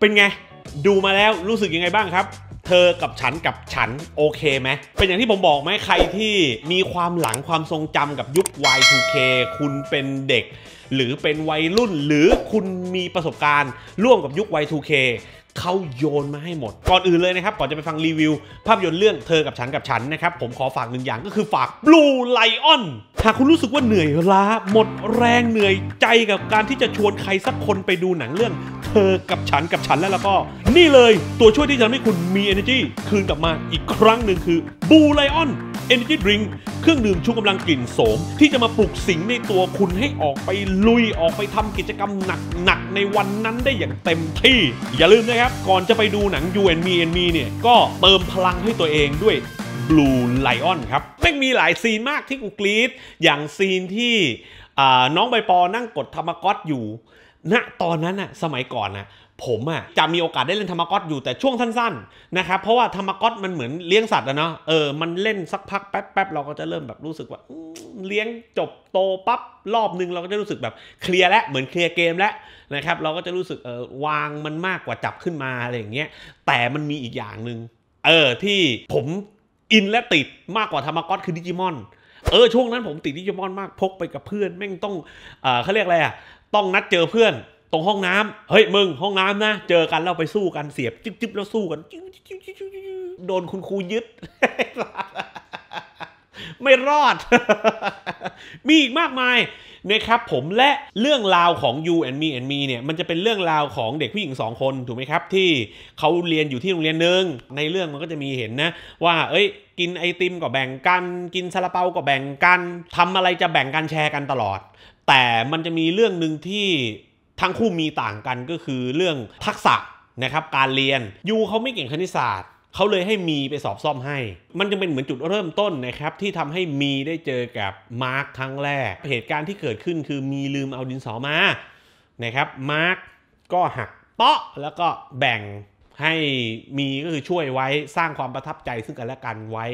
เป็นไงดูมาแล้วรู้สึกยังไงบ้างครับ เธอกับฉันกับฉันโอเคไหมเป็นอย่างที่ผมบอกไหมใครที่มีความหลังความทรงจำกับยุค Y2K คุณเป็นเด็ก หรือเป็นวัยรุ่น หรือคุณมีประสบการณ์ ร่วมกับยุค Y2K เขาโยนมาให้หมด ก่อนอื่นเลยนะครับก่อนจะไปฟังรีวิว ภาพยนตร์เรื่องเธอกับฉันกับฉันนะครับผมขอฝากหนึ่งอย่างก็คือฝาก Blue Lion หากคุณรู้สึกว่าเหนื่อยล้าหมดแรงเหนื่อยใจกับการที่จะชวนใครสักคนไปดูหนังเรื่องเธอกับฉันกับฉันแล้วแล้วก็ นี่เลยตัวช่วยที่จะทำให้คุณมี energy คืนกลับมาอีกครั้งหนึ่งคือบูไลออน Energy Drink เครื่องดื่มชูกำลังกลิ่นโสม ที่จะมาปลุกสิงในตัวคุณให้ออกไปลุยออกไปทำกิจกรรมหนักๆ ในวันนั้นได้อย่างเต็มที่ อย่าลืมนะครับก่อนจะไปดูหนัง You and Me and Me เนี่ยก็เติมพลังให้ตัวเองด้วย Blue Lion ครับไม่มีหลายซีนมากที่กูกรี๊ดอย่างซีนที่น้องใบปอนั่งกดธรรมก๊อตอยู่ณตอนนั้นอะสมัยก่อนนะผมอะจะมีโอกาสได้เล่นธรรมก๊อตอยู่แต่ช่วงสั้นๆนะครับเพราะว่าธรรมก๊อตมันเหมือนเลี้ยงสัตว์อะเนาะเออมันเล่นสักพักแป๊บๆเราก็จะเริ่มแบบรู้สึกว่าเลี้ยงจบโตปั๊บรอบนึงเราก็จะรู้สึกแบบเคลียร์แล้วเหมือนเคลียร์เกมแล้วนะครับเราก็จะรู้สึกเออวางมันมากกว่าจับขึ้นมาอะไรอย่างเงี้ยแต่มันมีอีกอย่างหนึ่งเออที่ผมอินและติดมากกว่าธรรมก๊อตคือดิจิมอนเออช่วงนั้นผมติดดิจิมอนมากพกไปกับเพื่อนแม่งต้องเขาเรียกอะไรอ่ะต้องนัดเจอเพื่อน ตรงห้องน้ำเฮ้ย มึงห้องน้ำนะ เจอกันแล้วไปสู้กันเสียบจิ๊บจิ๊บแล้วสู้กัน โดนคุณครูยึด ไม่รอด มีอีกมากมายนะครับ ผมและเรื่องราวของ you and me and me เนี่ยมันจะเป็นเรื่องราวของเด็กผู้หญิง2คนถูกไหมครับ ที่เขาเรียนอยู่ที่โรงเรียนหนึ่งในเรื่องมันก็จะมีเห็นนะ ว่าเอ้ย กินไอติมก็แบ่งกัน กินซาลาเปาก็แบ่งกัน ทำอะไรจะแบ่งกันแชร์กันตลอดแต่มันจะมีเรื่องหนึ่งที่ทั้งคู่มีต่างกันก็คือเรื่องทักษะนะครับการเรียนยูเขาไม่เก่งคณิตศาสตร์เขาเลยให้มีไปสอบซ่อมให้ มันจะเป็นเหมือนจุดเริ่มต้นนะครับที่ทำให้มีได้เจอกับมาร์คครั้งแรก เหตุการณ์ที่เกิดขึ้นคือมีลืมเอาดินสอมานะครับมาร์คก็หักเปาะแล้วก็แบ่งให้มีก็คือช่วยไว้สร้างความประทับใจซึ่งกันและกันไว้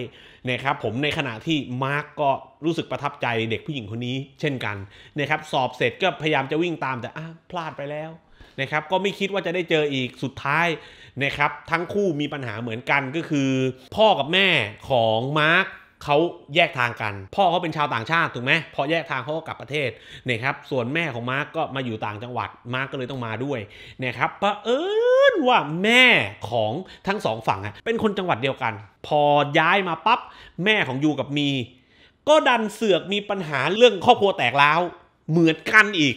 นะครับผมในขณะที่มาร์กก็รู้สึกประทับใจเด็กผู้หญิงคนนี้เช่นกันนะครับสอบเสร็จก็พยายามจะวิ่งตามแต่พลาดไปแล้วนะครับก็ไม่คิดว่าจะได้เจออีกสุดท้ายนะครับทั้งคู่มีปัญหาเหมือนกันก็คือ พ่อกับแม่ของมาร์กเขาแยกทางกัน พ่อเขาเป็นชาวต่างชาติ ถูกไหมพอแยกทางเขาก็กลับประเทศเนี่ยครับ ส่วนแม่ของมาร์กก็มาอยู่ต่างจังหวัดมาร์กก็เลยต้องมาด้วยเนี่ยครับปะเอิญว่าแม่ของทั้งสองฝั่งอ่ะเป็นคนจังหวัดเดียวกัน พอย้ายมาปับ๊บแม่ของยูกับมี ก็ดันเสือกมีปัญหาเรื่องครอบครัวแตกล้าวเหมือนกันอีก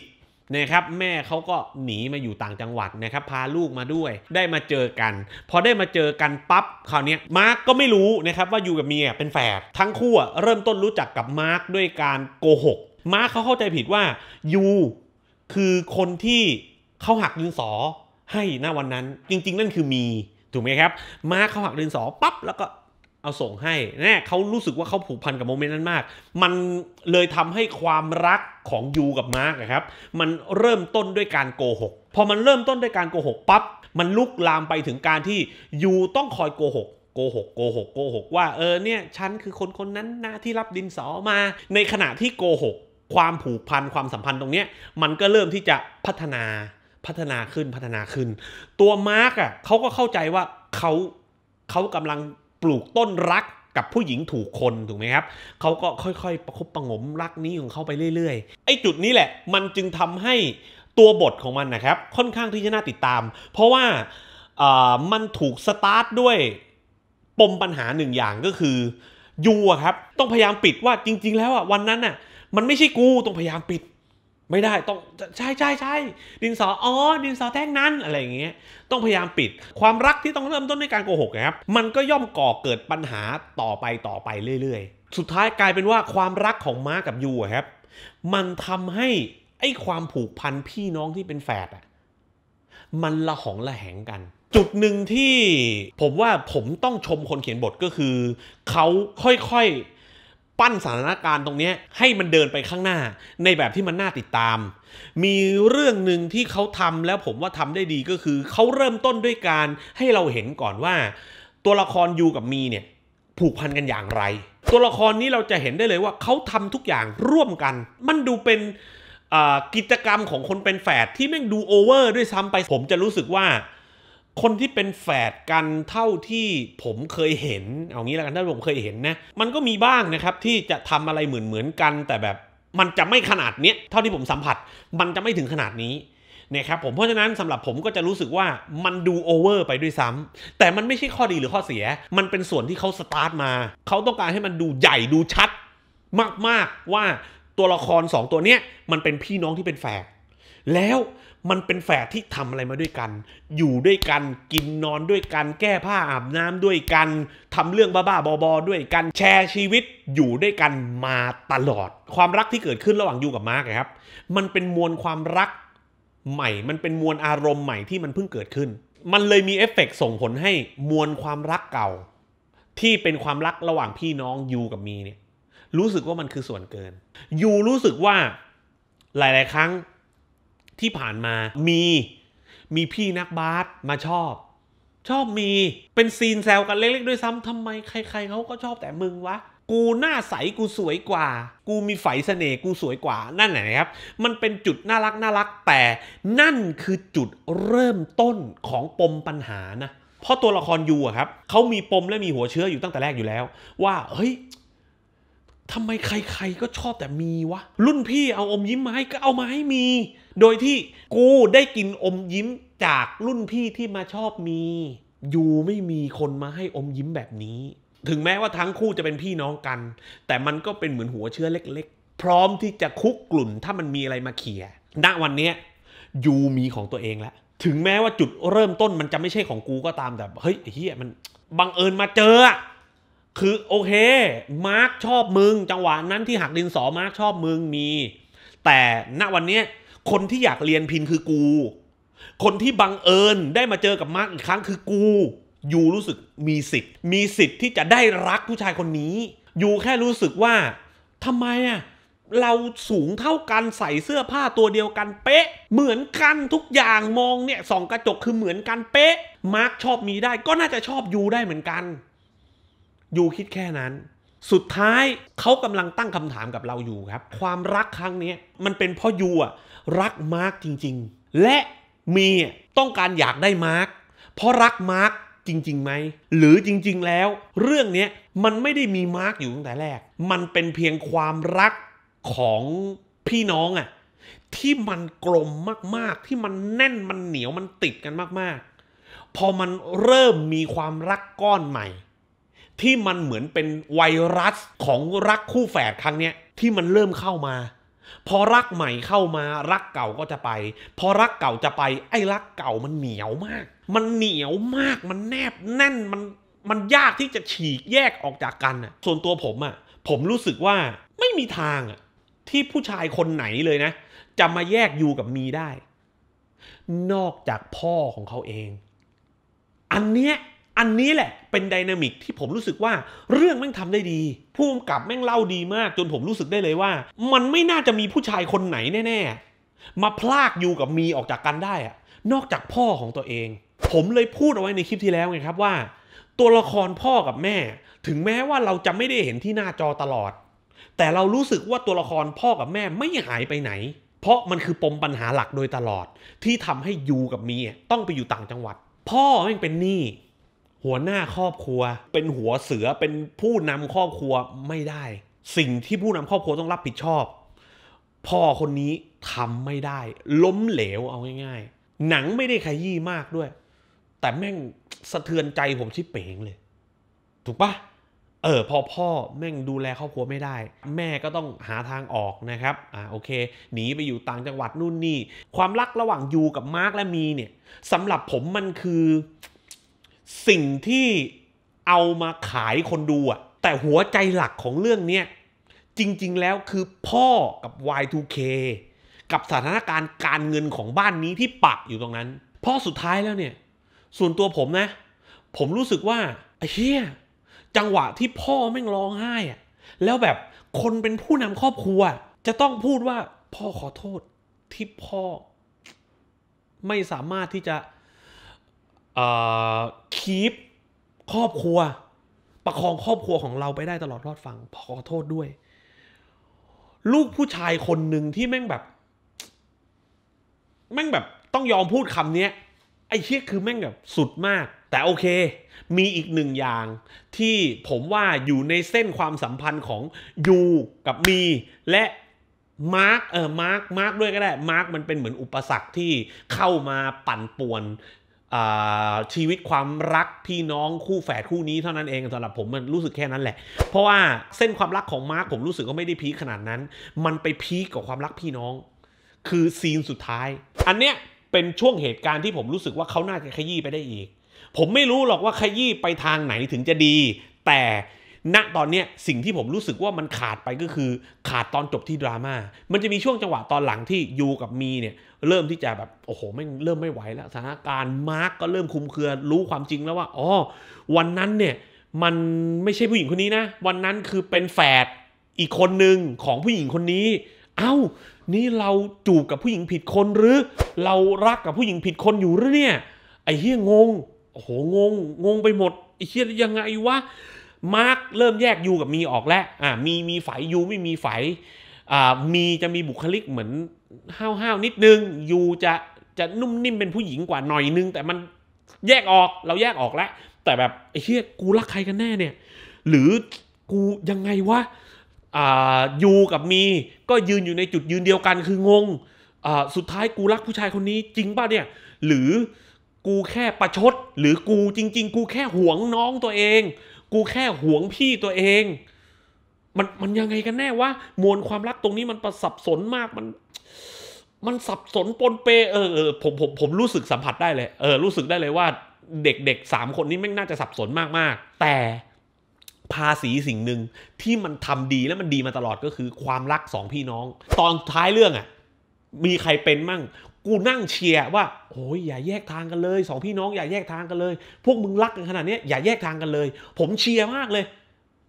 นะครับแม่เขาก็หนีมาอยู่ต่างจังหวัดนะครับพาลูกมาด้วยได้มาเจอกันพอได้มาเจอกันปั๊บคราวนี้มาร์กก็ไม่รู้นะครับว่าอยู่กับเมียเป็นแฝดทั้งคู่เริ่มต้นรู้จักกับมาร์กด้วยการโกหกมาร์กเขาเข้าใจผิดว่ายูคือคนที่เขาหักดินสอให้หน้าวันนั้นจริงๆ นั่นคือมีถูกไหมครับ มาร์กเขาหักดินสอปั๊บแล้วก็เอาส่งให้เนี่ยเขารู้สึกว่าเขาผูกพันกับโมเมนต์นั้นมาก มันเลยทำให้ความรักของยูกับมาร์กครับ มันเริ่มต้นด้วยการโกหกพอมันเริ่มต้นด้วยการโกหกปั๊บ มันลุกลามไปถึงการที่ยูต้องคอยโกหกโกหกโกหกโกหกว่า เออเนี่ย ฉันคือคนคนนั้นนะที่รับดินสอมา ในขณะที่โกหกความผูกพันความสัมพันธ์ตรงเนี้ย มันก็เริ่มที่จะพัฒนา พัฒนาขึ้น พัฒนาขึ้น ตัวมาร์กอ่ะเขาก็เข้าใจว่าเขาเขากำลังปลูกต้นรักกับผู้หญิงถูกคนถูกไหมครับเขาก็ค่อยๆ ประคบประงมรักนี้ของเขาไปเรื่อยๆไอ้จุดนี้แหละ มันจึงทำให้ตัวบทของมันนะครับ ค่อนข้างที่จะน่าติดตาม เพราะว่ามันถูกสตาร์ทด้วย ปมปัญหาหนึ่งอย่างก็คือยูครับ ต้องพยายามปิดว่าจริงๆแล้วอะวันนั้นอ่ะมันไม่ใช่กูต้องพยายามปิดไม่ได้ ต้องใช่ใช่ใช่ ดินสออ๋อดินสอแท่งนั้น อะไรอย่างเงี้ย ต้องพยายามปิดความรักที่ต้องเริ่มต้นด้วยการโกหกนะครับ มันก็ย่อมก่อเกิดปัญหาต่อไปต่อไปเรื่อย ๆ สุดท้ายกลายเป็นว่าความรักของม้ากับยูครับ มันทำให้ไอ้ความผูกพันพี่น้องที่เป็นแฝดอ่ะ มันละหองละแหงกัน จุดหนึ่งที่ผมว่าผมต้องชมคนเขียนบทก็คือ เขาค่อยๆปั้นสถานการณ์ตรงนี้ให้มันเดินไปข้างหน้าในแบบที่มันน่าติดตาม มีเรื่องหนึ่งที่เขาทำแล้วผมว่าทำได้ดีก็คือ เขาเริ่มต้นด้วยการให้เราเห็นก่อนว่า ตัวละครยูกับมีเนี่ย ผูกพันกันอย่างไร ตัวละครนี้เราจะเห็นได้เลยว่า เขาทำทุกอย่างร่วมกัน มันดูเป็นกิจกรรมของคนเป็นแฝดที่แม่งดูโอเวอร์ด้วยซ้ำไปผมจะรู้สึกว่าคนที่เป็นแฝดกันเท่าที่ผมเคยเห็นเอางี้แล้วกันถ้าผมเคยเห็นนะมันก็มีบ้างนะครับที่จะทำอะไรเหมือนเหมือนกัน แต่แบบมันจะไม่ขนาดเนี้ยเท่าที่ผมสัมผัสมันจะไม่ถึงขนาดนี้นะครับผมเพราะฉะนั้นสำหรับผมก็จะรู้สึกว่ามันดูโอเวอร์ไปด้วยซ้ำ แต่มันไม่ใช่ข้อดีหรือข้อเสีย มันเป็นส่วนที่เขาสตาร์ทมาเขาต้องการให้มันดูใหญ่ดูชัด มากๆว่าตัวละคร 2 ตัวเนี้ย มันเป็นพี่น้องที่เป็นแฝดแล้วมัน เป็นแฝดที่ทำอะไรมาด้วยกัน อยู่ด้วยกันกินนอนด้วย กัน แก้ ผ้า อาบน้ำด้วยกันทำเรื่อง บ้าๆบอๆ ด้วย กัน แชร์ชีวิต อยู่ด้วยกันมาตลอดความรักที่เกิดขึ้นระหว่างยูกับมาร์กครับ มันเป็นมวลความรักใหม่ มันเป็นมวลอารมณ์ใหม่ที่มันเพิ่งเกิดขึ้น มันเลยมีเอฟเฟกส่งผลให้มวลความรักเก่า ที่เป็นความรักระหว่างพี่น้องยูกับมีเนี่ยรู้สึกว่ามันคือส่วนเกินยูรู้สึกว่าหลาย ๆ ครั้งที่ผ่านมามี มีพี่นักบาสมาชอบ ชอบมี เป็นซีนแซวกันเล็กๆ ด้วยซ้ำ ทำไมใคร ๆเขาก็ชอบแต่มึงวะ กูหน้าใส กูสวยกว่า กูมีไฝเสน่ห์ กูสวยกว่า นั่นไหนครับ มันเป็นจุดน่ารักน่ารัก แต่ นั่นคือจุดเริ่มต้นของปมปัญหานะ เพราะตัวละครยูอะครับ เขามีปมและมีหัวเชื้ออยู่ตั้งแต่แรกอยู่แล้ว ว่า เฮ้ยทำไมใคร ๆ ก็ชอบแต่มี วะ รุ่นพี่เอาอมยิ้มมาให้ก็เอามาให้มี โดยที่กูได้กินอมยิ้มจากรุ่นพี่ที่มาชอบมีอยู่ไม่มีคนมาให้อมยิ้มแบบนี้ ถึงแม้ว่าทั้งคู่จะเป็นพี่น้องกัน แต่มันก็เป็นเหมือนหัวเชื้อเล็ก ๆ พร้อมที่จะคุกกลุ่นถ้ามันมีอะไรมาเขี่ยณวันนี้ยูมีของตัวเองแล้วถึงแม้ว่าจุดเริ่มต้นมันจะไม่ใช่ของกูก็ตามแต่เฮ้ยเฮียมันบังเอิญมาเจอคือโอเคมาร์กชอบ มึงจังหวะนั้นที่หักดินสอมาร์กชอบ มึง มี แต่ณวันนี้คนที่อยากเรียนพิน คือกู คนที่บังเอิญได้มาเจอกับมาร์กอีกครั้งคือกูยูรู้สึกมีสิทธิ์มีสิทธิ์ที่จะได้รักผู้ชายคนนี้ยูแค่รู้สึกว่าทำไมอะเราสูงเท่ากันใส่เสื้อผ้าตัวเดียวกัน เป๊ะ เหมือนกันทุกอย่างมองเนี่ยสอง กระจกคือเหมือนกันเป๊ะมาร์กชอบมีได้ก็น่าจะชอบยูได้เหมือนกันยูคิดแค่นั้น สุดท้ายเขากำลังตั้งคำถามกับเราอยู่ครับ ความรักครั้งนี้มันเป็นเพราะยูอะรักมาร์กจริงๆ และมีต้องการอยากได้มาร์กเพราะรักมาร์กจริงๆไหมหรือจริงๆแล้ว เรื่องนี้มันไม่ได้มีมาร์กอยู่ตั้งแต่แรก มันเป็นเพียงความรักของพี่น้องอะที่มันกลมมากๆที่มันแน่นมันเหนียวมันติดกันมากๆ พอมันเริ่มมีความรักก้อนใหม่ที่มันเหมือนเป็นไวรัสของรักคู่แฝดครั้งเนี้ย ที่มันเริ่มเข้ามา พอรักใหม่เข้ามา รักเก่าก็จะไป พอรักเก่าจะไป ไอ้รักเก่ามันเหนียวมาก มันเหนียวมากมันแนบแน่นมันมันยากที่จะฉีกแยกออกจากกันอ่ะส่วนตัวผมอ่ะ ผมรู้สึกว่าไม่มีทางอ่ะที่ผู้ชายคนไหนเลยนะ จะมาแยกอยู่กับมีได้ นอกจากพ่อของเขาเอง อันเนี้ยอันนี้แหละเป็นดินามิกที่ผมรู้สึกว่าเรื่องแม่งทำได้ดีผู้กำกับแม่งเล่าดีมาก จนผมรู้สึกได้เลยว่า มันไม่น่าจะมีผู้ชายคนไหนแน่ๆ มาพลากอยู่กับมีออกจากกันได้อะนอกจากพ่อของตัวเอง ผมเลยพูดเอาไว้ในคลิปที่แล้วไงครับว่า ตัวละครพ่อกับแม่ ถึงแม้ว่าเราจะไม่ได้เห็นที่หน้าจอตลอด แต่เรารู้สึกว่าตัวละครพ่อกับแม่ไม่หายไปไหน เพราะมันคือปมปัญหาหลักโดยตลอด ที่ทำให้ยูกับมีต้องไปอยู่ต่างจังหวัด พ่อแม่งเป็นหนี้หัวหน้าครอบครัว เป็นหัวเสือเป็นผู้นำครอบครัวไม่ได้ สิ่งที่ผู้นำครอบครัวต้องรับผิดชอบ พ่อคนนี้ทำไม่ได้ ล้มเหลวเอาง่ายๆ หนังไม่ได้ขยี้มากด้วย แต่แม่งสะเทือนใจผมชิบเป๋งเลย ถูกปะเออพอพ่อ แม่งดูแลครอบครัวไม่ได้ แม่ก็ต้องหาทางออกนะครับอ่าโอเคหนีไปอยู่ต่างจังหวัดนู่นนี่ความรักระหว่างยูกับมาร์กและมีเนี่ยสำหรับผมมันคือสิ่งที่เอามาขายคนดูอะแต่หัวใจหลักของเรื่องเนี้ยจริงๆแล้วคือพ่อกับ Y2K กับสถานการณ์การเงินของบ้านนี้ที่ปักอยู่ตรงนั้น พ่อสุดท้ายแล้วเนี่ย ส่วนตัวผมนะ ผมรู้สึกว่าเฮียจังหวะที่พ่อแม่งร้องไห้อะแล้วแบบคนเป็นผู้นำครอบครัว จะต้องพูดว่าพ่อขอโทษที่พ่อ ไม่สามารถที่จะคีปครอบครัว ประคองครอบครัวของเราไปได้ตลอดรอดฟังขอโทษด้วย ลูกผู้ชายคนหนึ่งที่แม่งแบบแม่งแบบต้องยอมพูดคำนี้ไอ้เชี่ยคือแม่งแบบสุดมาก แต่โอเค มีอีกหนึ่งอย่าง ที่ผมว่าอยู่ในเส้นความสัมพันธ์ของยูกับมี และ มาร์กเออมาร์กมาร์กด้วยก็ได้ มาร์กมันเป็นเหมือนอุปสรรคที่เข้ามาปั่นป่วนชีวิตความรักพี่น้องคู่แฝดคู่นี้เท่านั้นเองสำหรับผมมันรู้สึกแค่นั้นแหละ เพราะว่าเส้นความรักของมาร์คผมรู้สึกว่าไม่ได้พีคขนาดนั้น มันไปพีคกับความรักพี่น้อง คือซีนสุดท้าย อันเนี้ยเป็นช่วงเหตุการณ์ที่ผมรู้สึกว่าเขาน่าจะขยี้ไปได้อีก ผมไม่รู้หรอกว่าขยี้ไปทางไหนถึงจะดี แต่ณตอนเนี้ยสิ่งที่ผมรู้สึกว่ามันขาดไปก็คือ ขาดตอนจบที่ดราม่ามันจะมีช่วงจังหวะตอนหลังที่ยูกับมีเนี่ยเริ่มที่จะแบบโอ้โหไม่เริ่มไม่ไหวแล้วสถานการณ์มาร์กก็เริ่มคุมเครือรู้ความจริงแล้วว่าอ๋อวันนั้นเนี่ยมันไม่ใช่ผู้หญิงคนนี้นะ วันนั้นคือเป็นแฝดอีกคนหนึ่งของผู้หญิงคนนี้ เอา้า นี่เราจูบกับผู้หญิงผิดคนหรือ เรารักกับผู้หญิงผิดคนอยู่หรือเนี่ย ไอ้เฮี้ยงงโอ้โหงง งงไปหมดไอ้เฮี้ยยังไงวะมาร์กเริ่มแยกยูกับมีออกแล้วอ่ามีมีฝ่ายยูไม่มีฝ่ายมีจะมีบุคลิกเหมือนห้าวห้าวนิดนึง ยู จะ จะนุ่มนิ่ม เป็นผู้หญิงกว่า หน่อยนึง แต่มันแยกออกเราแยกออกแล้ว แต่ แบบไอ้เฮียกู รักใครกันแน่ เนี่ย หรือกูยังไง วะยูกับมีก็ยืนอยู่ในจุดยืนเดียวกันคืองง สุดท้ายกู รักผู้ชายคนนี้จริงป่ะเนี่ยหรือกูแค่ประชด หรือกูจริงๆ กูแค่หวงน้องตัวเอง กูแค่หวงพี่ตัวเองมันมันยังไงกันแน่ว่ามวลความรักตรงนี้มันประสับสนมากมัน มันสับสนปนเปเออเออผมผมผมรู้สึกสัมผัสได้เลย เออรู้สึกได้เลยว่า เด็กๆสามคนนี้ไม่น่าจะสับสนมากมากแต่ภาษีสิ่งหนึ่งที่มันทำดีและมันดีมาตลอดก็คือความรักสองพี่น้อง ตอนท้ายเรื่องอะ่ะมีใครเป็นมั่ง กูนั่งเชียร์ว่าโอ้ยอย่าแยกทางกันเลยสองพี่น้องอย่าแยกทางกันเลย พวกมึงรักกันขนาดนี้อย่าแยกทางกันเลย ผมเชียร์มากเลย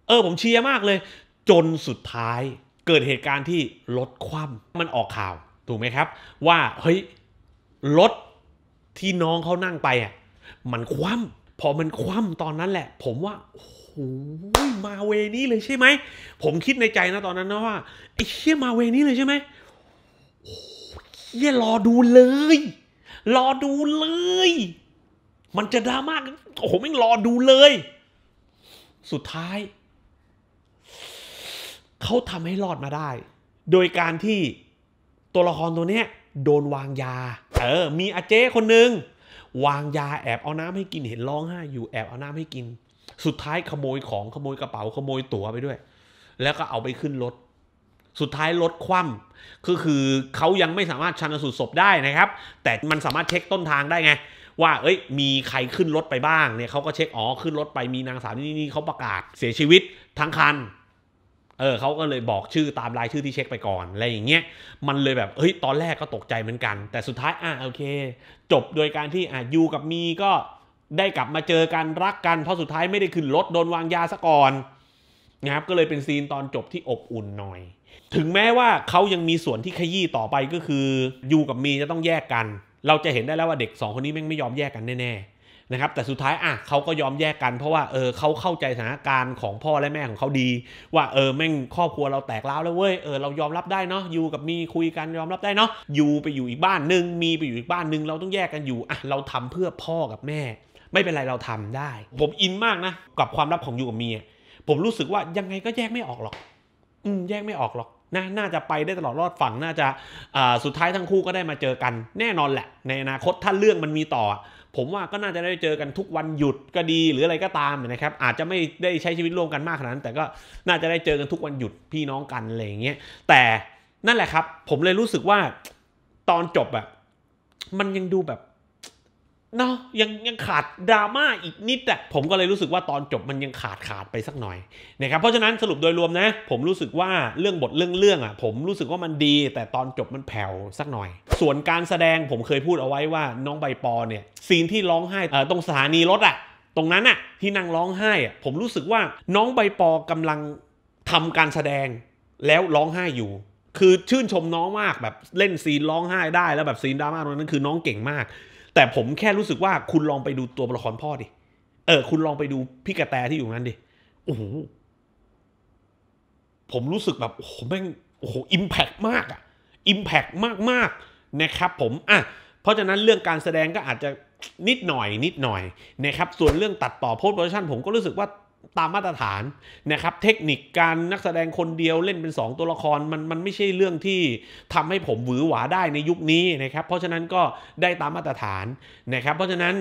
เออ ผมเชียร์มากเลยจนสุดท้ายเกิดเหตุการณ์ที่รถคว่ำมันออกข่าวถูกไหมครับ ว่าเฮ้ยรถที่น้องเขานั่งไปอ่ะมันคว่ำพอมันคว่ำตอนนั้นแหละ ผมว่าโอ้โหมาเวนี้เลยใช่ไหมผมคิดในใจนะตอนนั้นนะว่าไอ้เชี่ยมาเวนี้เลยใช่ไหมเชี่ยรอดูเลย รอดูเลย มันจะดราม่าโอ้โหไม่รอดูเลย สุดท้ายเขาทำให้รอดมาได้ โดยการที่ ตัวละครตัวเนี้ย โดนวางยา เออมีอาเจ้คนหนึ่งวางยาแอบเอาน้ำให้กินเห็นร้องไห้อยู่แอบเอาน้ำให้กิน สุดท้ายขโมยของขโมยกระเป๋าขโมยตั๋วไปด้วย แล้วก็เอาไปขึ้นรถสุดท้ายรถคว่ำก็คือเขายังไม่สามารถชันสูตรศพได้นะครับ แต่มันสามารถเช็คต้นทางได้ไง ว่าเอ้ย มีใครขึ้นรถไปบ้างเนี่ยเขาก็เช็คอ๋อขึ้นรถไปมีนางสาวนี่นี่เขาประกาศเสียชีวิตทั้งคันเออเขาก็เลยบอกชื่อตามรายชื่อที่เช็คไปก่อนอะไรอย่างเงี้ยมันเลยแบบเฮ้ย ตอนแรกก็ตกใจเหมือนกันแต่สุดท้ายอ่าโอเค จบโดยการที่อ่ะยูกับมีก็ได้กลับมาเจอกัน รักกันเพราะสุดท้ายไม่ได้ขึ้นรถโดนวางยาซะก่อนนะครับก็เลยเป็นซีนตอนจบที่ อบอุ่นหน่อย ถึงแม้ว่าเขายังมีส่วนที่ขยี้ต่อไปก็คือยูกับมีจะต้องแยกกัน เราจะเห็นได้แล้วว่าเด็ก 2 คนนี้แม่งไม่ยอมแยกกันแน่ๆนะครับ แต่สุดท้ายอ่ะเขาก็ยอมแยกกันเพราะว่าเออเขาเข้าใจสถานการณ์ของพ่อและแม่ของเขาดี ว่าเออแม่งครอบครัวเราแตกร้าวแล้วเว้ยเออเรายอมรับได้เนาะอยู่กับมีคุยกันยอมรับได้เนาะอยู่ไปอยู่อีกบ้านหนึ่งมีไปอยู่อีกบ้านหนึ่งเราต้องแยกกันอยู่อ่ะเราทำเพื่อพ่อกับแม่ ไม่เป็นไรเราทำได้ ผมอินมากนะกับความรับของอยู่กับมีผมรู้สึกว่ายังไงก็แยกไม่ออกหรอกอืมแยกไม่ออกหรอกนะน่าจะไปได้ตลอดรอดฝั่งน่าจะาสุดท้ายทั้งคู่ ก็ได้มาเจอกันแน่นอนแหละ ในอนาคตถ้าเรื่องมันมีต่อผมว่าก็น่าจะได้เจอกันทุกวันหยุดก็ดีหรืออะไรก็ตามนะครับ อาจจะไม่ได้ใช้ชีวิตร่วมกันมากขนาดนั้นแต่ก็น่าจะได้เจอกันทุกวันหยุดพี่น้องกันอะไรอย่างเงี้ยแต่นั่นแหละครับผมเลยรู้สึกว่าตอนจบอะมันยังดูแบบเนาะยังยังขาดดราม่าอีกนิดอะผมก็เลยรู้สึกว่าตอนจบมันยังขาดขาดไปสักหน่อยนะครับเพราะฉะนั้นสรุปโดยรวมนะผมรู้สึกว่าเรื่องบทเรื่องเรื่องอะผมรู้สึกว่ามันดี แต่ตอนจบมันแผ่วสักหน่อย ส่วนการแสดงผมเคยพูดเอาไว้ว่า น้องใบปอเนี่ยซีนที่ร้องไห้ตรงสถานีรถอะตรงนั้นอะที่นั่งร้องไห้อะผมรู้สึกว่าน้องใบปอกำลังทำการแสดงแล้วร้องไห้อยู่ คือชื่นชมน้องมากแบบเล่นซีนร้องไห้ได้ แล้วแบบซีนดราม่าตรงนั้นคือน้องเก่งมากแต่ผมแค่รู้สึกว่าคุณลองไปดูตัวละครพ่อดิ เออคุณลองไปดูพี่กระแตที่อยู่นั้นดิ โอ้โห ผมรู้สึกแบบโอ้โหแม่งโอ้โหอิมแพกมากอะอิมแพกมากๆ นะครับ ผม อ่ะ เพราะฉะนั้นเรื่องการแสดงก็อาจจะนิดหน่อย นิดหน่อยนะครับ ส่วนเรื่องตัดต่อโพสต์โปรดักชันผมก็รู้สึกว่าตามมาตรฐานนะครับเทคนิคการนักแสดงคนเดียวเล่นเป็น 2 ตัวละคร มันมันไม่ใช่เรื่องที่ทำให้ผมหวือหวาได้ในยุคนี้นะครับ เพราะฉะนั้นก็ได้ตามมาตรฐานนะครับ เพราะฉะนั้น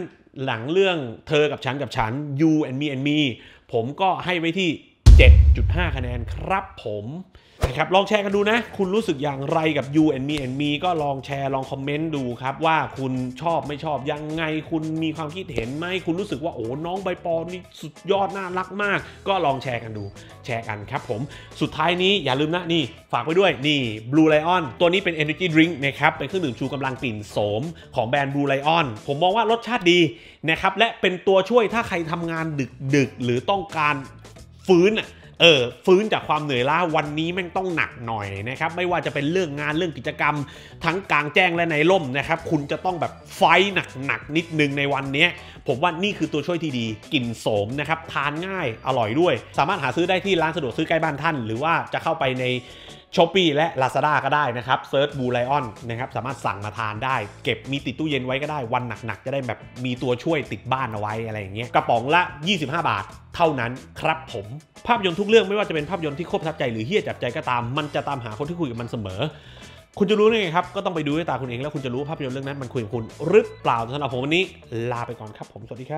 หลังเรื่องเธอกับฉันกับฉัน you and me and me ผมก็ให้ไว้ที่ 7.5 คะแนนครับผมนะครับ ลองแชร์กันดูนะ คุณรู้สึกอย่างไรกับ you and me and me ก็ลองแชร์ลองคอมเมนต์ดูครับ ว่าคุณชอบไม่ชอบยังไงคุณมีความคิดเห็นไหม คุณรู้สึกว่าโอ้น้องใบปอนี่สุดยอดน่ารักมาก ก็ลองแชร์กันดู แชร์กันครับผมสุดท้ายนี้อย่าลืมนะนี่ ฝากไว้ด้วยนี่ Blue Lion ตัวนี้เป็น Energy Drink นะครับ เป็นเครื่องดื่มชูกำลังกลิ่นโสมของแบรนด์ Blue Lion ผมมองว่ารสชาติดีนะครับและเป็นตัวช่วยถ้าใครทำงานดึกดึกหรือต้องการฟื้นอ่ะเออฟื้นจากความเหนื่อยล้าวันนี้แม่งต้องหนักหน่อยนะครับ ไม่ว่าจะเป็นเรื่องงานเรื่องกิจกรรม ทั้งกลางแจ้งและในร่มนะครับ คุณจะต้องแบบไฟหนักหนักนิดนึงในวันนี้ ผมว่านี่คือตัวช่วยที่ดีกลิ่นโสมนะครับ ทานง่าย อร่อยด้วย สามารถหาซื้อได้ที่ร้านสะดวกซื้อใกล้บ้านท่าน หรือว่าจะเข้าไปในช้อปปีและ Lazada ก็ได้นะครับเซิร์ชบูไลออนนะครับสามารถสั่งมาทานได้ เก็บมีติดตู้เย็นไว้ก็ได้ วันหนักๆ จะได้แบบมีตัวช่วยติดบ้านเอาไว้อะไรอย่างเงี้ยกระป๋องละ 25 บาทเท่านั้นครับผม ภาพยนตร์ทุกเรื่องไม่ว่าจะเป็นภาพยนตร์ที่โคตรทับใจหรือเฮี้ยจับใจก็ตาม มันจะตามหาคนที่คุยกับมันเสมอ คุณจะรู้ไ้ไงครับก็ต้องไปดูด้วยตาคุณเองแล้วคุณจะรู้ภาพยนตร์เรื่องนั้นมันคุยกับคุณ หรือเปล่าสำหรับผมวันนี้ ลาไปก่อนครับผมสวัสดีครับ